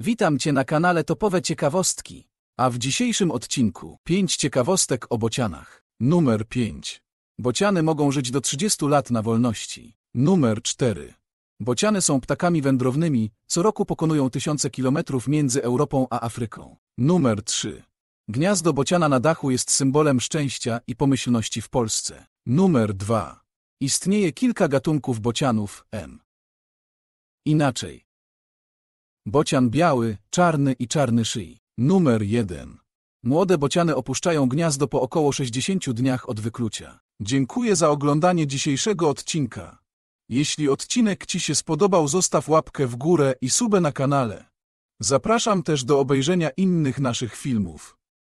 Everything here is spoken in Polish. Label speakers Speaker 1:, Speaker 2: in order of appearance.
Speaker 1: Witam Cię na kanale Topowe Ciekawostki, a w dzisiejszym odcinku 5 ciekawostek o bocianach. Numer 5. Bociany mogą żyć do 30 lat na wolności. Numer 4. Bociany są ptakami wędrownymi, co roku pokonują tysiące kilometrów między Europą a Afryką. Numer 3. Gniazdo bociana na dachu jest symbolem szczęścia i pomyślności w Polsce. Numer 2. Istnieje kilka gatunków bocianów M. Inaczej. Bocian biały, czarny i czarny szyj. Numer 1. Młode bociany opuszczają gniazdo po około 60 dniach od wyklucia. Dziękuję za oglądanie dzisiejszego odcinka. Jeśli odcinek Ci się spodobał, zostaw łapkę w górę i subę na kanale. Zapraszam też do obejrzenia innych naszych filmów.